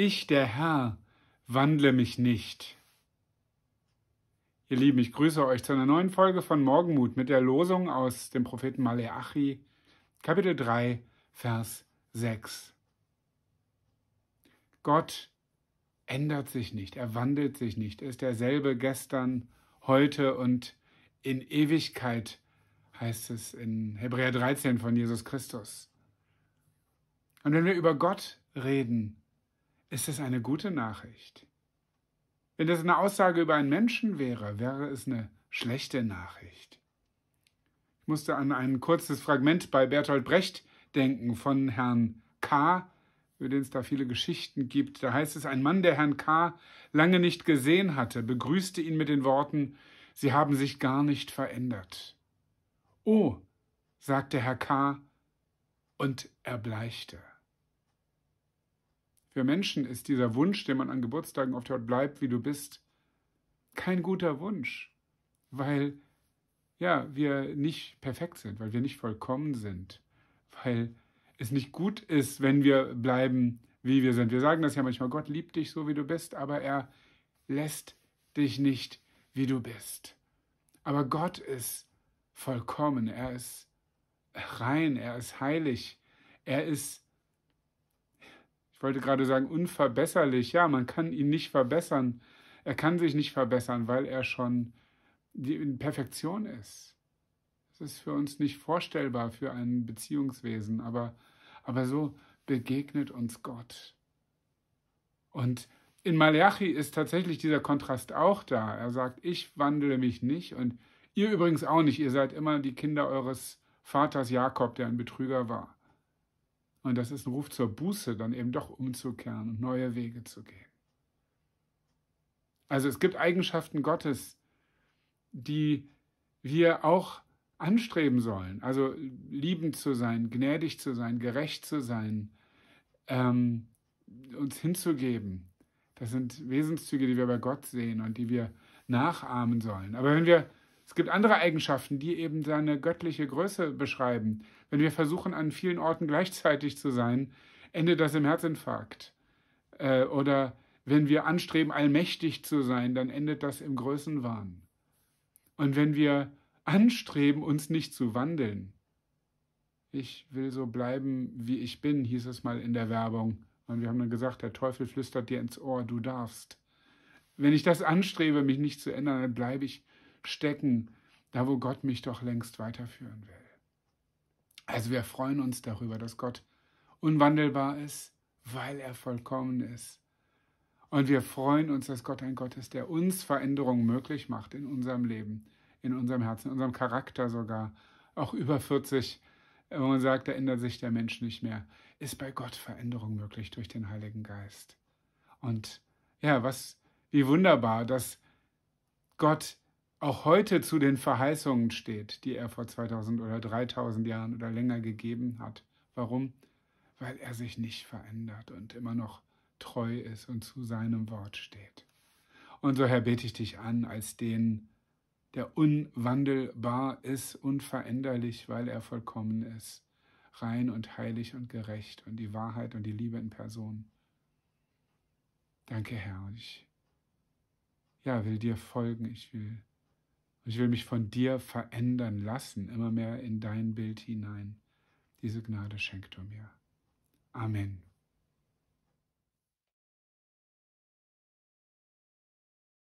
Ich, der Herr, wandle mich nicht. Ihr Lieben, ich grüße euch zu einer neuen Folge von Morgenmut mit der Losung aus dem Propheten Maleachi, Kapitel 3, Vers 6. Gott ändert sich nicht, er wandelt sich nicht, er ist derselbe gestern, heute und in Ewigkeit, heißt es in Hebräer 13 von Jesus Christus. Und wenn wir über Gott reden, ist es eine gute Nachricht. Wenn das eine Aussage über einen Menschen wäre, wäre es eine schlechte Nachricht. Ich musste an ein kurzes Fragment bei Bertolt Brecht denken von Herrn K., über den es da viele Geschichten gibt. Da heißt es, ein Mann, der Herrn K. lange nicht gesehen hatte, begrüßte ihn mit den Worten, Sie haben sich gar nicht verändert. Oh, sagte Herr K. und erbleichte. Für Menschen ist dieser Wunsch, den man an Geburtstagen oft hört, bleib wie du bist, kein guter Wunsch, weil ja, wir nicht perfekt sind, weil wir nicht vollkommen sind, weil es nicht gut ist, wenn wir bleiben, wie wir sind. Wir sagen das ja manchmal, Gott liebt dich so, wie du bist, aber er lässt dich nicht, wie du bist. Aber Gott ist vollkommen, er ist rein, er ist heilig, er ist ich wollte gerade sagen, unverbesserlich. Ja, man kann ihn nicht verbessern. Er kann sich nicht verbessern, weil er schon in Perfektion ist. Das ist für uns nicht vorstellbar für ein Beziehungswesen, aber, aber so begegnet uns Gott. Und in Malachi ist tatsächlich dieser Kontrast auch da. Er sagt, ich wandle mich nicht und ihr übrigens auch nicht. Ihr seid immer die Kinder eures Vaters Jakob, der ein Betrüger war. Und das ist ein Ruf zur Buße, dann eben doch umzukehren und neue Wege zu gehen. Also es gibt Eigenschaften Gottes, die wir auch anstreben sollen. Also liebend zu sein, gnädig zu sein, gerecht zu sein, ähm, uns hinzugeben. Das sind Wesenszüge, die wir bei Gott sehen und die wir nachahmen sollen. Aber wenn wir es gibt andere Eigenschaften, die eben seine göttliche Größe beschreiben. Wenn wir versuchen, an vielen Orten gleichzeitig zu sein, endet das im Herzinfarkt. Äh, oder wenn wir anstreben, allmächtig zu sein, dann endet das im Größenwahn. Und wenn wir anstreben, uns nicht zu wandeln, ich will so bleiben, wie ich bin, hieß es mal in der Werbung. Und wir haben dann gesagt, der Teufel flüstert dir ins Ohr, du darfst. Wenn ich das anstrebe, mich nicht zu ändern, dann bleibe ich stecken, da wo Gott mich doch längst weiterführen will. Also wir freuen uns darüber, dass Gott unwandelbar ist, weil er vollkommen ist. Und wir freuen uns, dass Gott ein Gott ist, der uns Veränderungen möglich macht in unserem Leben, in unserem Herzen, in unserem Charakter sogar. Auch über 40, wenn man sagt, da ändert sich der Mensch nicht mehr, ist bei Gott Veränderung möglich durch den Heiligen Geist. Und ja, was, wie wunderbar, dass Gott auch heute zu den Verheißungen steht, die er vor 2000 oder 3000 Jahren oder länger gegeben hat. Warum? Weil er sich nicht verändert und immer noch treu ist und zu seinem Wort steht. Und so, Herr, bete ich dich an als den, der unwandelbar ist, unveränderlich, weil er vollkommen ist, rein und heilig und gerecht und die Wahrheit und die Liebe in Person. Danke, Herr. Ich ja, will dir folgen. Ich will und ich will mich von dir verändern lassen, immer mehr in dein Bild hinein. Diese Gnade schenkt du mir. Amen.